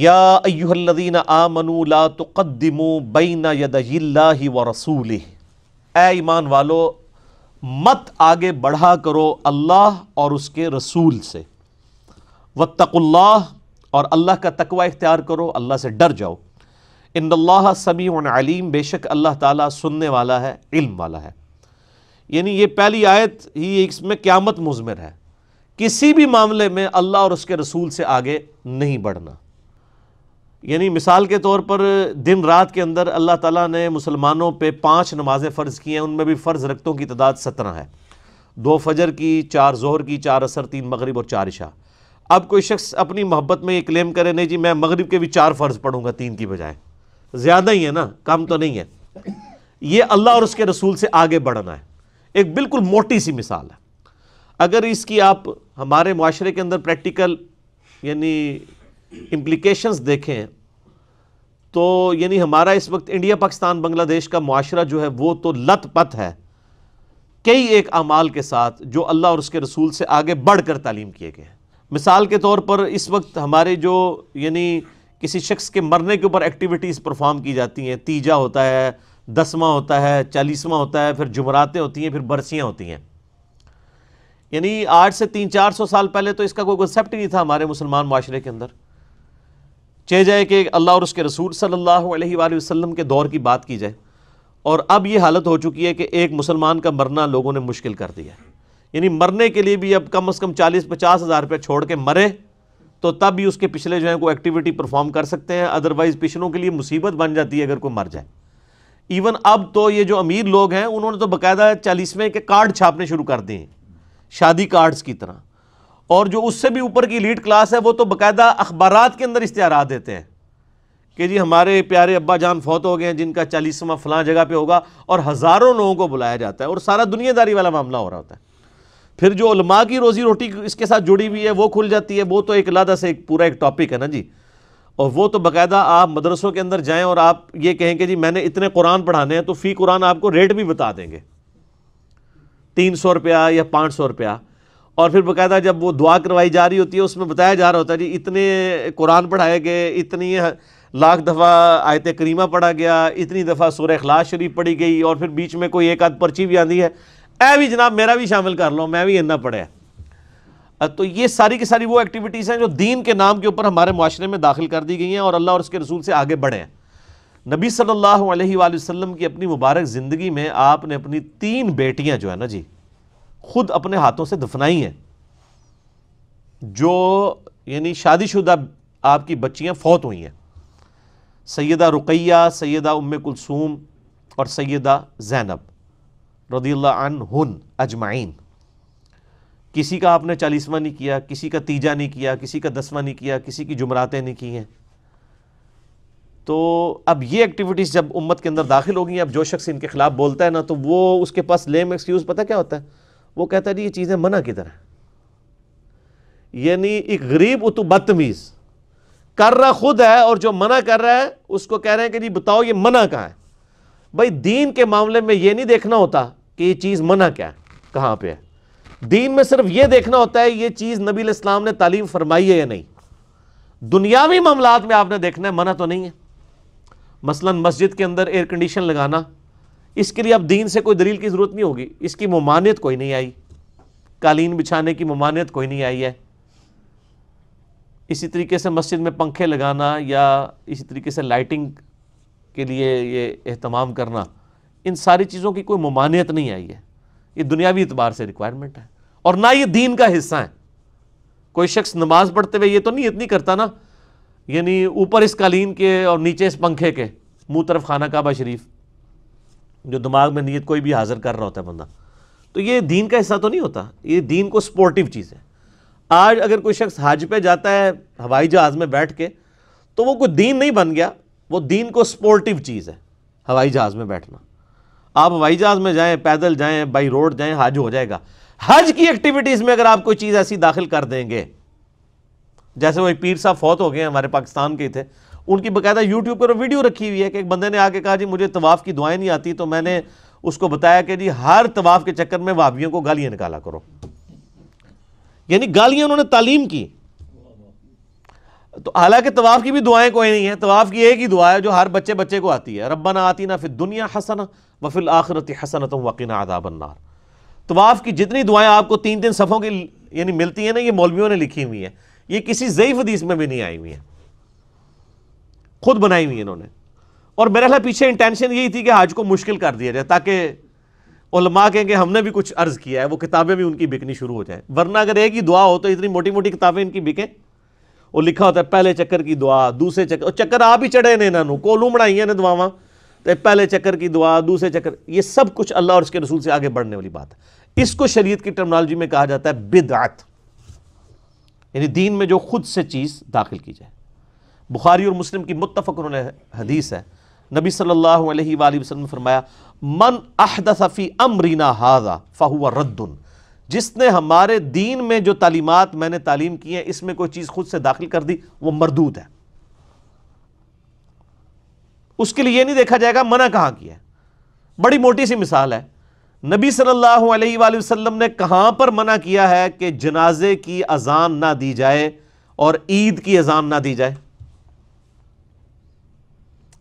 यादीन आमनूला तो कद्दमो बैन यदयल्ला व रसूल ए ईमान वालो मत आगे बढ़ा करो अल्लाह और उसके रसूल से व तकुल्ला और अल्लाह का तकवा इख्तियार करो अल्लाह से डर जाओ इन अल्लाह समी अलीम बेशक अल्लाह ताला सुनने वाला है इल्म वाला है यानी ये पहली आयत ही इसमें क्यामत मुजमर है किसी भी मामले में अल्लाह और उसके रसूल से आगे नहीं बढ़ना यानी मिसाल के तौर पर दिन रात के अंदर अल्लाह ताला ने मुसलमानों पे पांच नमाज़ें फ़र्ज़ की हैं उनमें भी फ़र्ज़ रक्तों की तादाद सत्रह है दो फजर की चार जोहर की चार असर तीन मगरब और चार इशा अब कोई शख्स अपनी मोहब्बत में ये क्लेम करे नहीं जी मैं मगरब के भी चार फ़र्ज़ पढ़ूँगा तीन की बजाय ज़्यादा ही है ना कम तो नहीं है ये अल्लाह और उसके रसूल से आगे बढ़ना है एक बिल्कुल मोटी सी मिसाल है अगर इसकी आप हमारे माशरे के अंदर प्रैक्टिकल यानी इम्प्लिकेशंस देखें तो यानी हमारा इस वक्त इंडिया पाकिस्तान बांग्लादेश का माशरा जो है वो तो लत पत है कई एक अमाल के साथ जो अल्लाह और उसके रसूल से आगे बढ़ कर तालीम किए गए हैं मिसाल के तौर पर इस वक्त हमारे जो यानी किसी शख्स के मरने के ऊपर एक्टिविटीज़ परफॉर्म की जाती हैं तीजा होता है दसवा होता है चालीसवा होता है फिर जुमरातें होती हैं फिर बरसियाँ होती हैं यानी आज से तीन चार सौ साल पहले तो इसका कोई कंसेप्ट ही नहीं था हमारे मुसलमान माशरे के अंदर चाहे जाए कि अल्लाह और उसके रसूल सल्लल्लाहु अलैहि वसल्लम के दौर की बात की जाए और अब ये हालत हो चुकी है कि एक मुसलमान का मरना लोगों ने मुश्किल कर दिया यानी मरने के लिए भी अब कम अज़ कम चालीस पचास हज़ार रुपये छोड़ के मरे तो तब भी उसके पिछले जो है कोई एक्टिविटी परफॉर्म कर सकते हैं अदरवाइज़ पिछलों के लिए मुसीबत बन जाती है अगर कोई मर जाए इवन अब तो ये जो अमीर लोग हैं उन्होंने तो बाकायदा चालीसवें के कार्ड छापने शुरू कर दिए शादी कार्ड्स की तरह और जो उससे भी ऊपर की लीड क्लास है वो तो बाकायदा अखबार के अंदर इश्तहार देते हैं कि जी हमारे प्यारे अब्बा जान फौत हो गए हैं जिनका चालीसवा फलां जगह पे होगा और हज़ारों लोगों को बुलाया जाता है और सारा दुनियादारी वाला मामला हो रहा होता है फिर जो उलमा की रोज़ी रोटी इसके साथ जुड़ी हुई है वो खुल जाती है वो तो एक लादा से एक पूरा एक टॉपिक है ना जी और वो तो बाकायदा आप मदरसों के अंदर जाएँ और आप ये कहें कि जी मैंने इतने कुरान पढ़ाने हैं तो फ़ी कुरान आपको रेट भी बता देंगे तीन सौ रुपया या पाँच सौ रुपया और फिर बकायदा जब वो दुआ करवाई जा रही होती है उसमें बताया जा रहा होता है जी इतने कुरान पढ़ाए गए इतनी लाख दफ़ा आयत करीमा पढ़ा गया इतनी दफ़ा सूर्य अखलास शरीफ पढ़ी गई और फिर बीच में कोई एक आध पर्ची भी आती है ए भी जनाब मेरा भी शामिल कर लो मैं भी इन्ना पढ़ा तो ये सारी की सारी वो एक्टिविटीज़ हैं जो दीन के नाम के ऊपर हमारे माशरे में दाखिल कर दी गई हैं और अल्लाह और उसके रसूल से आगे बढ़े हैं नबी सल्लल्लाहु अलैहि वसल्लम की अपनी मुबारक ज़िंदगी में आपने अपनी तीन बेटियां जो है ना जी खुद अपने हाथों से दफनाई हैं जो यानी शादीशुदा आपकी बच्चियां फौत हुई हैं सैदा रुकैया सैदा उम कुलसूम और सैदा जैनब रदील्लान अन अजमाइन किसी का आपने चालीसवा नहीं किया किसी का तीजा नहीं किया किसी का दसवां नहीं किया किसी की जुमरातें नहीं की हैं तो अब ये एक्टिविटीज़ जब उम्मत के अंदर दाखिल होगी अब जो शख्स इनके ख़िलाफ़ बोलता है ना तो वो उसके पास लेम एक्सक्यूज़ पता क्या होता है वो कहता है जी ये चीज़ें मना किधर है यानी एक गरीब उतु तो बदतमीज़ कर रहा खुद है और जो मना कर रहा है उसको कह रहे हैं कि जी बताओ ये मना कहाँ है भाई दीन के मामले में ये नहीं देखना होता कि ये चीज़ मना क्या है कहाँ पर है दीन में सिर्फ ये देखना होता है ये चीज़ नबी इस्लाम ने तालीम फरमाई है या नहीं दुनियावी मामला में आपने देखना है मना तो नहीं है मसलन मस्जिद के अंदर एयर कंडीशन लगाना इसके लिए अब दीन से कोई दलील की ज़रूरत नहीं होगी इसकी ममानियत कोई नहीं आई कालीन बिछाने की ममानियत कोई नहीं आई है इसी तरीके से मस्जिद में पंखे लगाना या इसी तरीके से लाइटिंग के लिए ये अहतमाम करना इन सारी चीज़ों की कोई ममानियत नहीं आई है ये दुनियावी एतबार से रिक्वायरमेंट है और ना ये दीन का हिस्सा है कोई शख्स नमाज पढ़ते हुए ये तो नहीं इतनी करता ना यानी ऊपर इस कालीन के और नीचे इस पंखे के मुँह तरफ खाना काबा शरीफ जो दिमाग में नीयत कोई भी हाजिर कर रहा होता है बंदा तो ये दीन का हिस्सा तो नहीं होता ये दीन को सपोर्टिव चीज़ है आज अगर कोई शख्स हज पे जाता है हवाई जहाज़ में बैठ के तो वो कोई दीन नहीं बन गया वो दीन को सपोर्टिव चीज़ है हवाई जहाज़ में बैठना आप हवाई जहाज़ में जाएँ पैदल जाएँ बाई रोड जाएँ हज हो जाएगा हज की एक्टिविटीज़ में अगर आप कोई चीज़ ऐसी दाखिल कर देंगे जैसे वही पीर साहब फौत हो गए हमारे पाकिस्तान के ही थे उनकी बकायदा यूट्यूब पर वीडियो रखी हुई है कि एक बंदे ने आके कहा जी मुझे तवाफ़ की दुआएं नहीं आती तो मैंने उसको बताया कि जी हर तवाफ़ के चक्कर में वाबियों को गालियाँ निकाला करो यानी गालियाँ उन्होंने तालीम की तो हालांकि तवाफ़ की भी दुआएं कोई नहीं है तवाफ़ की एक ही दुआ है जो हर बच्चे बच्चे को आती है ना आती ना फिर दुनिया हसन व फिल आखरत हसन तुम वकीन आदाबन्नार तवाफ़ की जितनी दुआएं आपको तीन तीन सफ़ों की यानी मिलती हैं ना ये मौलवियों ने लिखी हुई हैं ये किसी ज़यीफ़ हदीस में भी नहीं आई हुई हैं खुद बनाई हुई इन्होंने और मेरा ख्याल पीछे इंटेंशन यही थी कि हाज को मुश्किल कर दिया जाए ताकि उलमा कि हमने भी कुछ अर्ज़ किया है वो किताबें भी उनकी बिकनी शुरू हो जाए वरना अगर एक ही दुआ हो तो इतनी मोटी मोटी किताबें इनकी बिकें और लिखा होता है पहले चक्कर की दुआ दूसरे चक्कर और चक्कर आप ही चढ़े ने इन्होंने कोलू बनाइया ने दुआवा तो पहले चक्कर की दुआ दूसरे चक्कर ये सब कुछ अल्लाह और उसके रसूल से आगे बढ़ने वाली बात है इसको शरीयत की टर्मनोलॉजी में कहा जाता है बिदात यानी दीन में जो खुद से चीज़ दाखिल की जाए बुखारी और मुस्लिम की मुतफ़ उन्होंने हदीस है नबी सल्लल्लाहु अलैहि वसल्लम फरमाया मन अहदसफ़ी अमरीना हाजा फाहुआ रद्दन जिसने हमारे दीन में जो तालीमत मैंने तालीम की है इसमें कोई चीज़ खुद से दाखिल कर दी वो मरदूद है उसके लिए नहीं देखा जाएगा मना कहाँ किया बड़ी मोटी सी मिसाल है नबी सल्लल्लाहु अलैहि वसल्लम ने कहाँ पर मना किया है कि जनाजे की अजान ना दी जाए और ईद की अजान ना दी जाए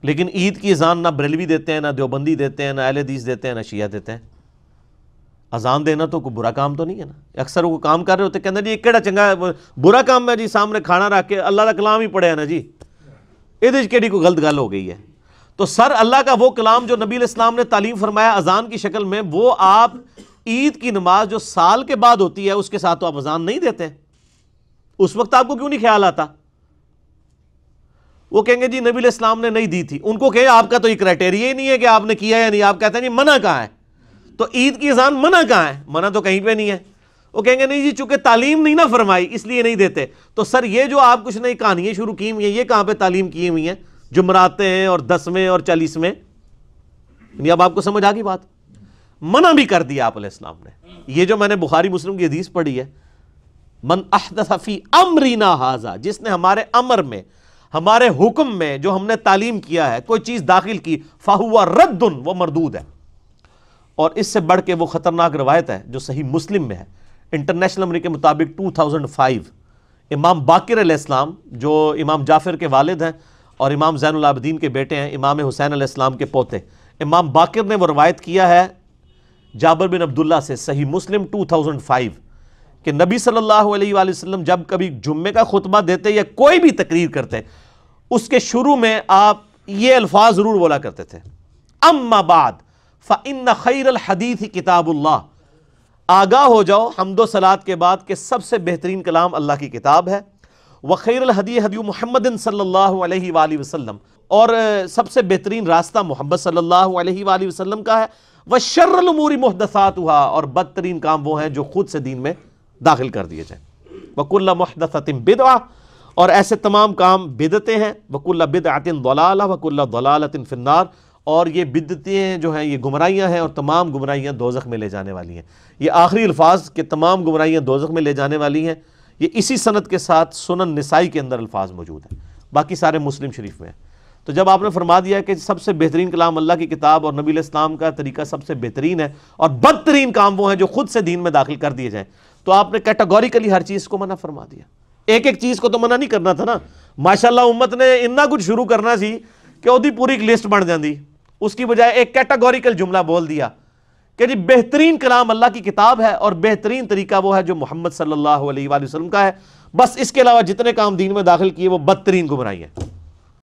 लेकिन ईद की अजान ना बरेलवी देते हैं ना देवबंदी देते हैं ना अहलदीस देते हैं ना शिया देते हैं अजान देना तो कोई बुरा काम तो नहीं है ना अक्सर वो काम कर रहे होते कहते जी केड़ा चंगा बुरा काम है जी सामने खाना रख के अल्लाह का कलाम ही पढ़े ना जी ये केड़ी कोई गलत गल हो गई है तो सर अल्लाह का वो कलाम जो नबी इस्लाम ने तालीम फरमाया अजान की शक्ल में वो आप ईद की नमाज जो साल के बाद होती है उसके साथ तो आप अजान नहीं देते उस वक्त आपको क्यों नहीं ख्याल आता वो कहेंगे जी नबी इस्लाम ने नहीं दी थी उनको कहे आपका तो ये क्राइटेरिया ही नहीं है कि आपने किया या नहीं आप कहते हैं जी मना कहाँ है तो ईद की अजान मना कहाँ है मना तो कहीं पर नहीं है वो कहेंगे नहीं जी चूंकि तालीम नहीं ना फरमाई इसलिए नहीं देते तो सर ये जो आप कुछ नई कहानियाँ शुरू की हुई हैं ये कहाँ पर तालीम की हुई हैं जुमरातें और दसवें और चालीसवें नहीं अब आपको समझ आ गई बात मना भी कर दिया आप इस्लाम ने ये जो मैंने बुखारी मुस्लिम की हदीस पढ़ी है मन अहदी अमरीना हाजा जिसने हमारे अमर में हमारे हुक्म में जो हमने तालीम किया है कोई चीज़ दाखिल की फाहुआ रद्दन वह मरदूद है और इससे बढ़ के वो ख़तरनाक रवायत है जो सही मुस्लिम में है इंटरनेशनल अमरी के मुताबिक फाइव इमाम बाकर इस्लाम जो इमाम जाफिर के वालिद हैं और इमाम जैनलाबद्दीन के बेटे हैं इमाम हुसैन इस्लाम के पोते इमाम बाकर ने वो रवायत किया है जाबर बिन अब्दुल्ला से सही मुस्लिम टू थाउजेंड फाइव कि नबी सल्लल्लाहु अलैहि वसल्लम जब कभी जुम्मे का खुतबा देते या कोई भी तकरीर करते उसके शुरू में आप ये अल्फाज ज़रूर बोला करते थे अम्माबाद फ़िन खैर हदीथ किताबुल्ला आगाह हो जाओ हमदो सलात के बाद के सबसे बेहतरीन कलाम अल्लाह की किताब है व खैर हदी हदी महमदिन सल्लल्लाहु अलैहि वसल्लम और सबसे बेहतरीन रास्ता मोहम्मद सल्लल्लाहु अलैहि वसल्लम का है व शर्रमूरी मुहदसात हुआ और बदतरीन काम वो हैं जो खुद से दीन में दाखिल कर दिए जाए वकुल्ल महदतिम बिदवा और ऐसे तमाम काम बिदते हैं वकुल्ला बिदआतिन दलाला वकुल्ला दलालतिन फिन्नार और ये बिदतें जो हैं ये गुमराहियाँ हैं और तमाम गुमराहियाँ दोजख में ले जाने वाली हैं ये आखिरी अल्फाज के तमाम गुमराहियाँ दोजख में ले जाने वाली हैं ये इसी सनत के साथ सुनन नसाई के अंदर अल्फाज मौजूद हैं बाकी सारे मुस्लिम शरीफ में हैं तो जब आपने फरमा दिया कि सबसे बेहतरीन कलाम अल्लाह की किताब और नबी इस्लाम का तरीका सबसे बेहतरीन है और बदतरीन काम वो हैं जो खुद से दीन में दाखिल कर दिए जाएँ तो आपने कैटेगोरिकली हर चीज़ को मना फरमा दिया एक एक चीज़ को तो मना नहीं करना था ना माशाला उम्मत ने इन्ना कुछ शुरू करना सी कि वो पूरी एक लिस्ट बन जाती उसकी बजाय एक कैटेगोरिकल जुमला बोल दिया कि जी बेहतरीन कलाम अल्लाह की किताब है और बेहतरीन तरीका वो है जो मोहम्मद सल्लल्लाहु अलैहि वसल्लम का है बस इसके अलावा जितने काम दीन में दाखिल किए वो बदतरीन गुमराई है